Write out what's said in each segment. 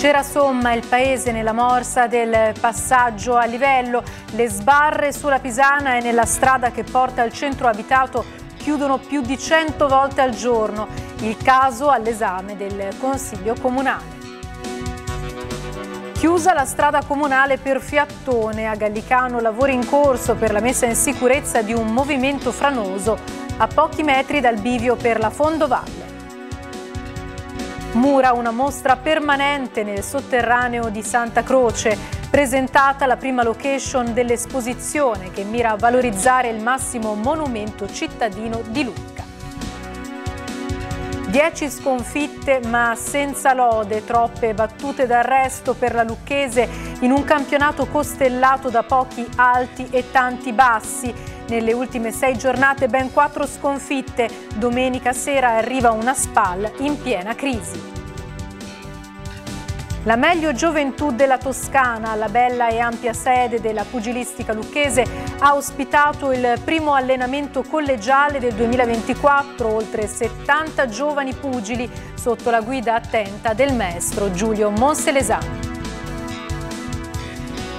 C'era somma il paese nella morsa del passaggio a livello, le sbarre sulla Pisana e nella strada che porta al centro abitato chiudono più di 100 volte al giorno, il caso all'esame del Consiglio Comunale. Chiusa la strada comunale per Fiattone, a Gallicano lavori in corso per la messa in sicurezza di un movimento franoso a pochi metri dal bivio per la Fondovalle. Mura una mostra permanente nel sotterraneo di Santa Croce, presentata la prima location dell'esposizione che mira a valorizzare il massimo monumento cittadino di Lucca. 10 sconfitte ma senza lode, troppe battute d'arresto per la Lucchese in un campionato costellato da pochi alti e tanti bassi. Nelle ultime sei giornate ben quattro sconfitte, domenica sera arriva una SPAL in piena crisi. La meglio gioventù della Toscana, la bella e ampia sede della pugilistica lucchese, ha ospitato il primo allenamento collegiale del 2024, oltre 70 giovani pugili sotto la guida attenta del maestro Giulio Monselesani.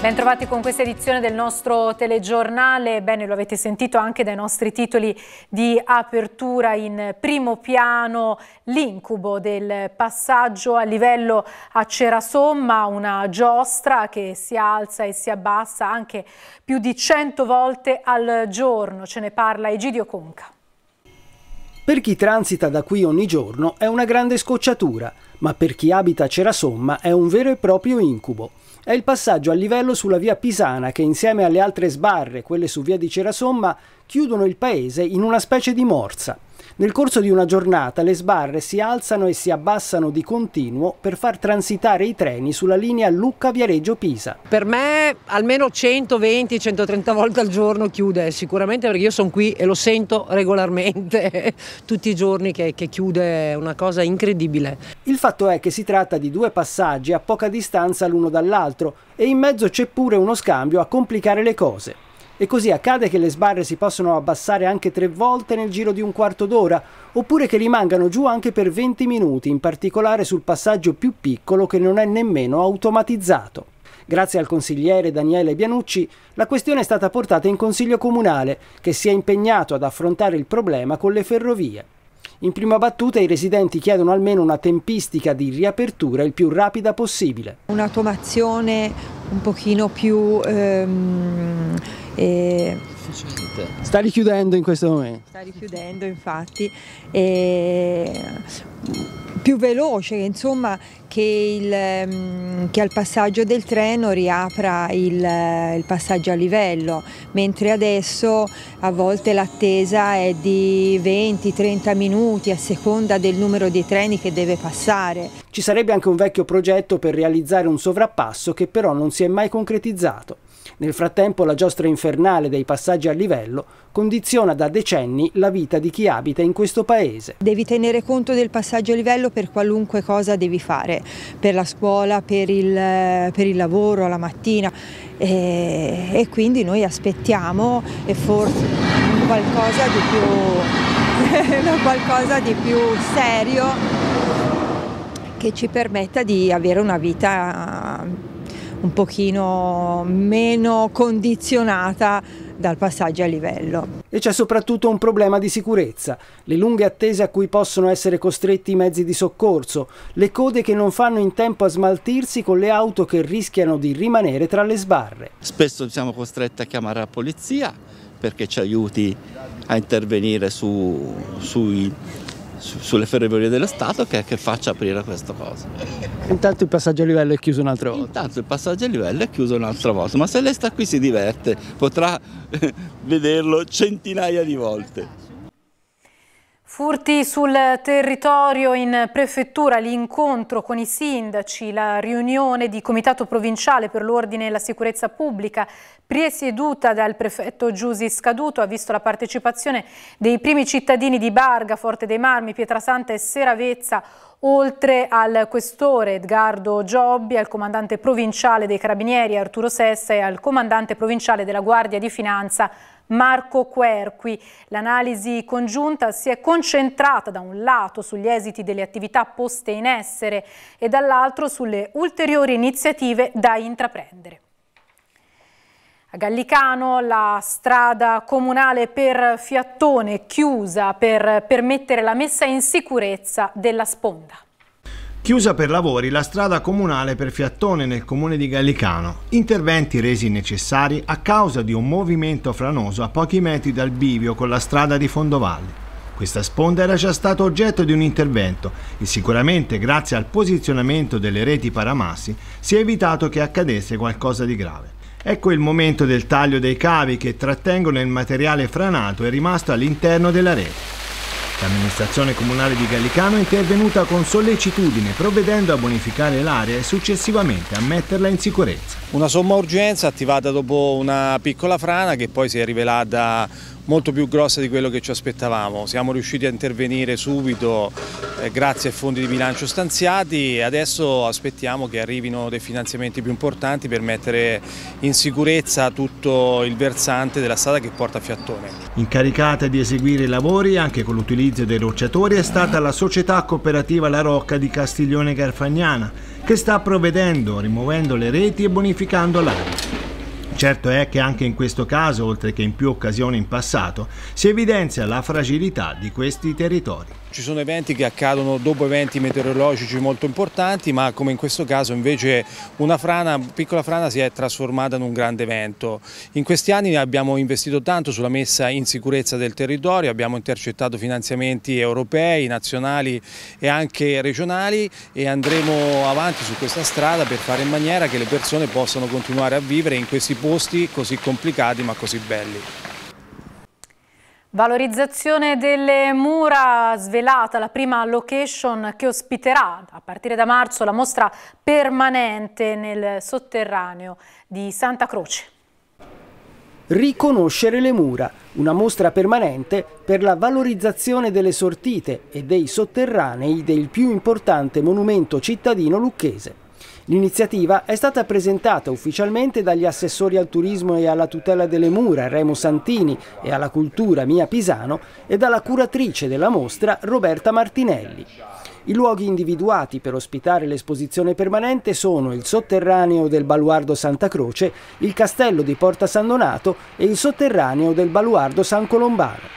Bentrovati con questa edizione del nostro telegiornale, bene lo avete sentito anche dai nostri titoli di apertura in primo piano, l'incubo del passaggio a livello a Cerasomma, una giostra che si alza e si abbassa anche più di 100 volte al giorno, ce ne parla Egidio Conca. Per chi transita da qui ogni giorno è una grande scocciatura, ma per chi abita a Cerasomma è un vero e proprio incubo è il passaggio a livello sulla via Pisana che insieme alle altre sbarre, quelle su via di Cerasomma, chiudono il paese in una specie di morsa. Nel corso di una giornata le sbarre si alzano e si abbassano di continuo per far transitare i treni sulla linea Lucca-Viareggio-Pisa. Per me almeno 120-130 volte al giorno chiude sicuramente perché io sono qui e lo sento regolarmente tutti i giorni che, che chiude, è una cosa incredibile. Il fatto è che si tratta di due passaggi a poca distanza l'uno dall'altro e in mezzo c'è pure uno scambio a complicare le cose. E così accade che le sbarre si possono abbassare anche tre volte nel giro di un quarto d'ora, oppure che rimangano giù anche per 20 minuti, in particolare sul passaggio più piccolo che non è nemmeno automatizzato. Grazie al consigliere Daniele Bianucci, la questione è stata portata in Consiglio Comunale, che si è impegnato ad affrontare il problema con le ferrovie. In prima battuta i residenti chiedono almeno una tempistica di riapertura il più rapida possibile. Un'automazione un pochino più... Ehm e... Sta richiudendo in questo momento? Sta richiudendo infatti, e... più veloce insomma, che, il, mm, che, al passaggio del treno riapra il, eh, il passaggio a livello, mentre adesso a volte l'attesa è di 20-30 minuti a seconda del numero di treni che deve passare. Ci sarebbe anche un vecchio progetto per realizzare un sovrappasso che però non si è mai concretizzato. Nel frattempo la giostra infernale dei passaggi a livello condiziona da decenni la vita di chi abita in questo paese. Devi tenere conto del passaggio a livello per qualunque cosa devi fare, per la scuola, per il, per il lavoro, la mattina e, e quindi noi aspettiamo e forse qualcosa di più, qualcosa di più serio che ci permetta di avere una vita un pochino meno condizionata dal passaggio a livello. E c'è soprattutto un problema di sicurezza, le lunghe attese a cui possono essere costretti i mezzi di soccorso, le code che non fanno in tempo a smaltirsi con le auto che rischiano di rimanere tra le sbarre. Spesso siamo costretti a chiamare la polizia perché ci aiuti a intervenire su, sui su, sulle ferrovie dello Stato che, che, faccia aprire questa cosa. Intanto il passaggio a livello è chiuso un'altra volta. Intanto il passaggio a livello è chiuso un'altra volta, ma se lei sta qui si diverte, potrà vederlo centinaia di volte. Furti sul territorio in prefettura, l'incontro con i sindaci, la riunione di Comitato Provinciale per l'Ordine e la Sicurezza Pubblica, presieduta dal prefetto Giusi Scaduto, ha visto la partecipazione dei primi cittadini di Barga, Forte dei Marmi, Pietrasanta e Seravezza, oltre al questore Edgardo Giobbi, al comandante provinciale dei Carabinieri Arturo Sessa e al comandante provinciale della Guardia di Finanza Marco Querqui. L'analisi congiunta si è concentrata da un lato sugli esiti delle attività poste in essere e dall'altro sulle ulteriori iniziative da intraprendere. A Gallicano la strada comunale per Fiattone chiusa per permettere la messa in sicurezza della sponda. Chiusa per lavori la strada comunale per Fiattone nel comune di Gallicano, interventi resi necessari a causa di un movimento franoso a pochi metri dal bivio con la strada di Fondovalle. Questa sponda era già stata oggetto di un intervento e sicuramente grazie al posizionamento delle reti paramassi si è evitato che accadesse qualcosa di grave. Ecco il momento del taglio dei cavi che trattengono il materiale franato e rimasto all'interno della rete. L'amministrazione comunale di Gallicano è intervenuta con sollecitudine provvedendo a bonificare l'area e successivamente a metterla in sicurezza. Una somma urgenza attivata dopo una piccola frana che poi si è rivelata molto più grossa di quello che ci aspettavamo. Siamo riusciti a intervenire subito eh, grazie ai fondi di bilancio stanziati e adesso aspettiamo che arrivino dei finanziamenti più importanti per mettere in sicurezza tutto il versante della strada che porta a Fiattone. Incaricata di eseguire i lavori anche con l'utilizzo dei rocciatori è stata la società cooperativa La Rocca di Castiglione Garfagnana che sta provvedendo rimuovendo le reti e bonificando l'aria. Certo è che anche in questo caso, oltre che in più occasioni in passato, si evidenzia la fragilità di questi territori. Ci sono eventi che accadono dopo eventi meteorologici molto importanti, ma come in questo caso invece una frana, piccola frana si è trasformata in un grande evento. In questi anni abbiamo investito tanto sulla messa in sicurezza del territorio, abbiamo intercettato finanziamenti europei, nazionali e anche regionali e andremo avanti su questa strada per fare in maniera che le persone possano continuare a vivere in questi posti così complicati ma così belli. Valorizzazione delle mura svelata, la prima location che ospiterà a partire da marzo la mostra permanente nel sotterraneo di Santa Croce. Riconoscere le mura, una mostra permanente per la valorizzazione delle sortite e dei sotterranei del più importante monumento cittadino lucchese. L'iniziativa è stata presentata ufficialmente dagli assessori al turismo e alla tutela delle mura Remo Santini e alla cultura Mia Pisano e dalla curatrice della mostra Roberta Martinelli. I luoghi individuati per ospitare l'esposizione permanente sono il sotterraneo del Baluardo Santa Croce, il castello di Porta San Donato e il sotterraneo del Baluardo San Colombano.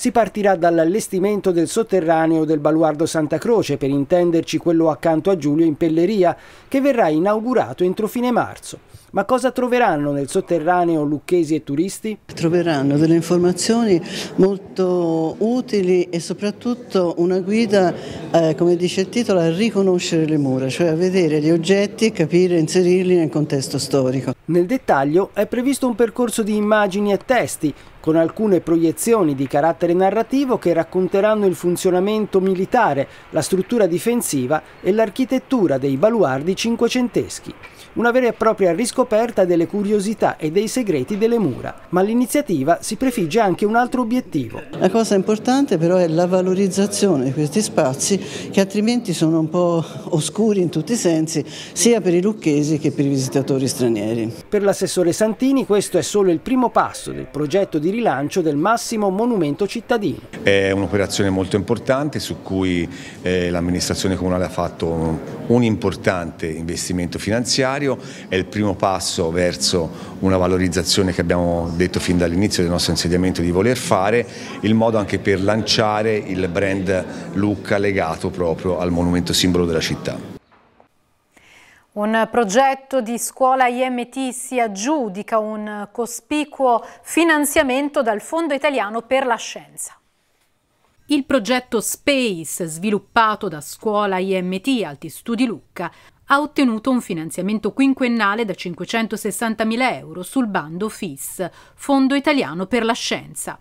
Si partirà dall'allestimento del sotterraneo del baluardo Santa Croce, per intenderci quello accanto a Giulio in Pelleria, che verrà inaugurato entro fine marzo. Ma cosa troveranno nel sotterraneo lucchesi e turisti? Troveranno delle informazioni molto utili e soprattutto una guida, eh, come dice il titolo, a riconoscere le mura, cioè a vedere gli oggetti e capire, inserirli nel contesto storico. Nel dettaglio è previsto un percorso di immagini e testi, con alcune proiezioni di carattere narrativo che racconteranno il funzionamento militare, la struttura difensiva e l'architettura dei baluardi cinquecenteschi una vera e propria riscoperta delle curiosità e dei segreti delle mura, ma l'iniziativa si prefigge anche un altro obiettivo. La cosa importante però è la valorizzazione di questi spazi che altrimenti sono un po' oscuri in tutti i sensi, sia per i lucchesi che per i visitatori stranieri. Per l'assessore Santini questo è solo il primo passo del progetto di rilancio del massimo monumento cittadino. È un'operazione molto importante su cui eh, l'amministrazione comunale ha fatto un, un importante investimento finanziario necessario, è il primo passo verso una valorizzazione che abbiamo detto fin dall'inizio del nostro insediamento di voler fare, il modo anche per lanciare il brand Lucca legato proprio al monumento simbolo della città. Un progetto di scuola IMT si aggiudica un cospicuo finanziamento dal Fondo Italiano per la Scienza. Il progetto Space, sviluppato da Scuola IMT Alti Studi Lucca, ha ottenuto un finanziamento quinquennale da 560.000 euro sul bando FIS, Fondo Italiano per la Scienza.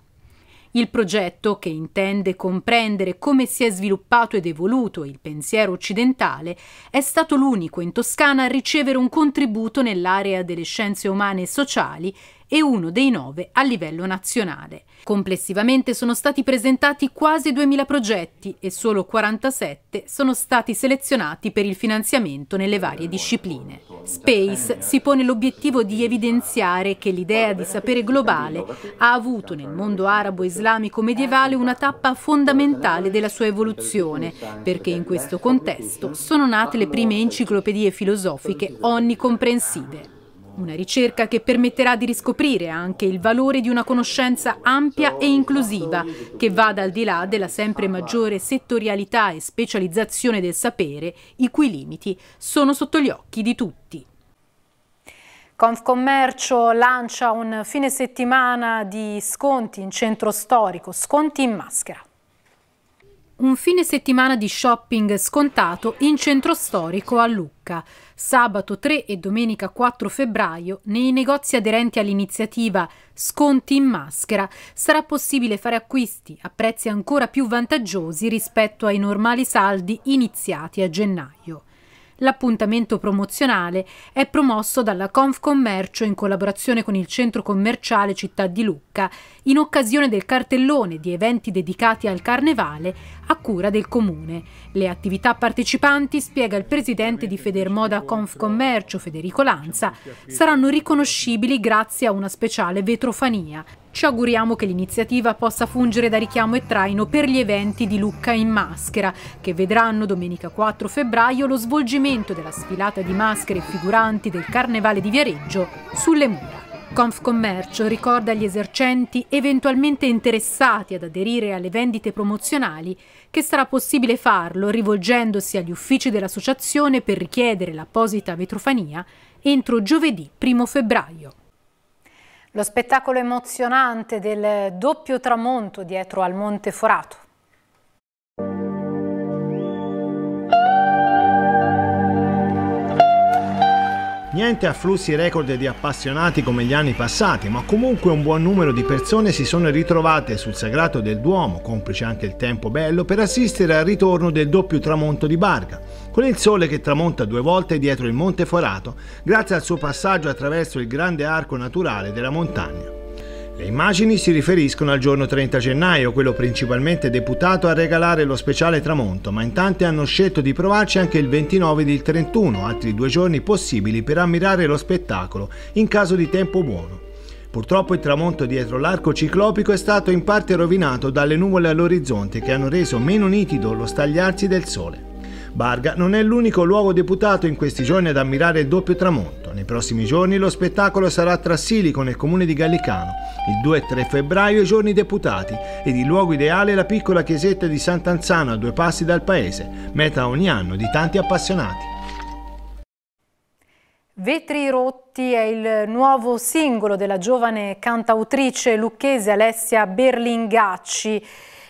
Il progetto, che intende comprendere come si è sviluppato ed evoluto il pensiero occidentale, è stato l'unico in Toscana a ricevere un contributo nell'area delle scienze umane e sociali e uno dei nove a livello nazionale. Complessivamente sono stati presentati quasi 2.000 progetti e solo 47 sono stati selezionati per il finanziamento nelle varie discipline. Space si pone l'obiettivo di evidenziare che l'idea di sapere globale ha avuto nel mondo arabo-islamico medievale una tappa fondamentale della sua evoluzione, perché in questo contesto sono nate le prime enciclopedie filosofiche onnicomprensive. Una ricerca che permetterà di riscoprire anche il valore di una conoscenza ampia e inclusiva, che vada al di là della sempre maggiore settorialità e specializzazione del sapere, i cui limiti sono sotto gli occhi di tutti. Confcommercio lancia un fine settimana di sconti in centro storico, sconti in maschera. Un fine settimana di shopping scontato in centro storico a Lucca. Sabato 3 e domenica 4 febbraio, nei negozi aderenti all'iniziativa Sconti in maschera, sarà possibile fare acquisti a prezzi ancora più vantaggiosi rispetto ai normali saldi iniziati a gennaio. L'appuntamento promozionale è promosso dalla Confcommercio in collaborazione con il Centro Commerciale Città di Lucca in occasione del cartellone di eventi dedicati al carnevale a cura del Comune. Le attività partecipanti, spiega il presidente di Federmoda Confcommercio Federico Lanza, saranno riconoscibili grazie a una speciale vetrofania. Ci auguriamo che l'iniziativa possa fungere da richiamo e traino per gli eventi di Lucca in maschera, che vedranno domenica 4 febbraio lo svolgimento della sfilata di maschere figuranti del Carnevale di Viareggio sulle mura. Confcommercio ricorda agli esercenti eventualmente interessati ad aderire alle vendite promozionali che sarà possibile farlo rivolgendosi agli uffici dell'associazione per richiedere l'apposita vetrofania entro giovedì 1 febbraio. Lo spettacolo emozionante del doppio tramonto dietro al Monte Forato. Niente afflussi record di appassionati come gli anni passati, ma comunque un buon numero di persone si sono ritrovate sul sagrato del Duomo, complice anche il tempo bello, per assistere al ritorno del doppio tramonto di Barga, con il sole che tramonta due volte dietro il Monte Forato, grazie al suo passaggio attraverso il grande arco naturale della montagna. Le immagini si riferiscono al giorno 30 gennaio, quello principalmente deputato a regalare lo speciale tramonto, ma in tante hanno scelto di provarci anche il 29 ed il 31, altri due giorni possibili per ammirare lo spettacolo, in caso di tempo buono. Purtroppo il tramonto dietro l'arco ciclopico è stato in parte rovinato dalle nuvole all'orizzonte che hanno reso meno nitido lo stagliarsi del sole. Barga non è l'unico luogo deputato in questi giorni ad ammirare il doppio tramonto. Nei prossimi giorni lo spettacolo sarà tra Silico con il comune di Gallicano, il 2 e 3 febbraio i giorni deputati ed il luogo ideale è la piccola chiesetta di Sant'Anzano a due passi dal paese, meta ogni anno di tanti appassionati. Vetri rotti è il nuovo singolo della giovane cantautrice lucchese Alessia Berlingacci.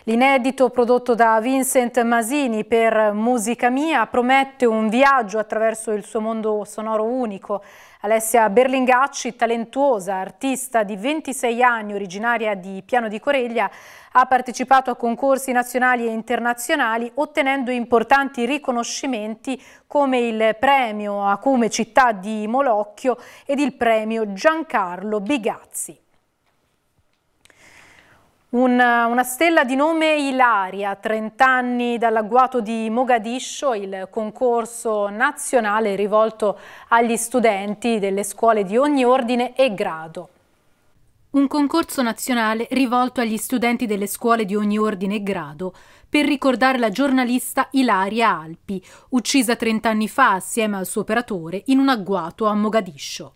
L'inedito prodotto da Vincent Masini per Musica Mia promette un viaggio attraverso il suo mondo sonoro unico. Alessia Berlingacci, talentuosa artista di 26 anni, originaria di Piano di Coreglia, ha partecipato a concorsi nazionali e internazionali ottenendo importanti riconoscimenti come il premio Acume Città di Molocchio ed il premio Giancarlo Bigazzi. Una, una, stella di nome Ilaria, 30 anni dall'agguato di Mogadiscio, il concorso nazionale rivolto agli studenti delle scuole di ogni ordine e grado. Un concorso nazionale rivolto agli studenti delle scuole di ogni ordine e grado per ricordare la giornalista Ilaria Alpi, uccisa 30 anni fa assieme al suo operatore in un agguato a Mogadiscio.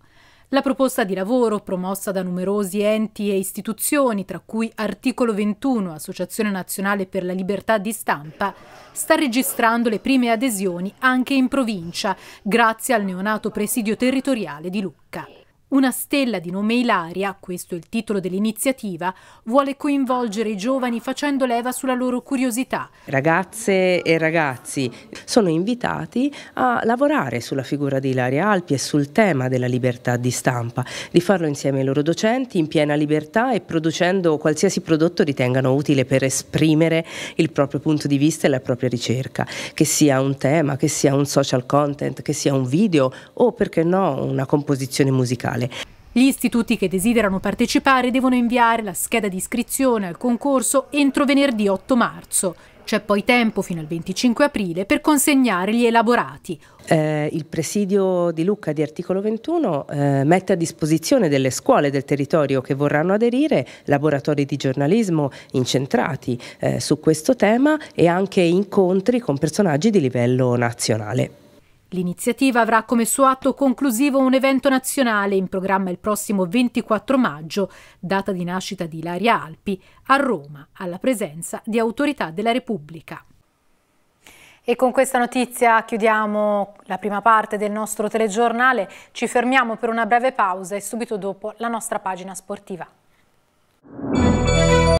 La proposta di lavoro, promossa da numerosi enti e istituzioni, tra cui Articolo 21, Associazione Nazionale per la Libertà di Stampa, sta registrando le prime adesioni anche in provincia, grazie al neonato presidio territoriale di Lucca. Una stella di nome Ilaria, questo è il titolo dell'iniziativa, vuole coinvolgere i giovani facendo leva sulla loro curiosità. Ragazze e ragazzi sono invitati a lavorare sulla figura di Ilaria Alpi e sul tema della libertà di stampa, di farlo insieme ai loro docenti in piena libertà e producendo qualsiasi prodotto ritengano utile per esprimere il proprio punto di vista e la propria ricerca, che sia un tema, che sia un social content, che sia un video o perché no una composizione musicale nazionale. Gli istituti che desiderano partecipare devono inviare la scheda di iscrizione al concorso entro venerdì 8 marzo. C'è poi tempo fino al 25 aprile per consegnare gli elaborati. Eh, il presidio di Lucca di articolo 21 eh, mette a disposizione delle scuole del territorio che vorranno aderire laboratori di giornalismo incentrati eh, su questo tema e anche incontri con personaggi di livello nazionale. L'iniziativa avrà come suo atto conclusivo un evento nazionale in programma il prossimo 24 maggio, data di nascita di Ilaria Alpi, a Roma, alla presenza di autorità della Repubblica. E con questa notizia chiudiamo la prima parte del nostro telegiornale, ci fermiamo per una breve pausa e subito dopo la nostra pagina sportiva.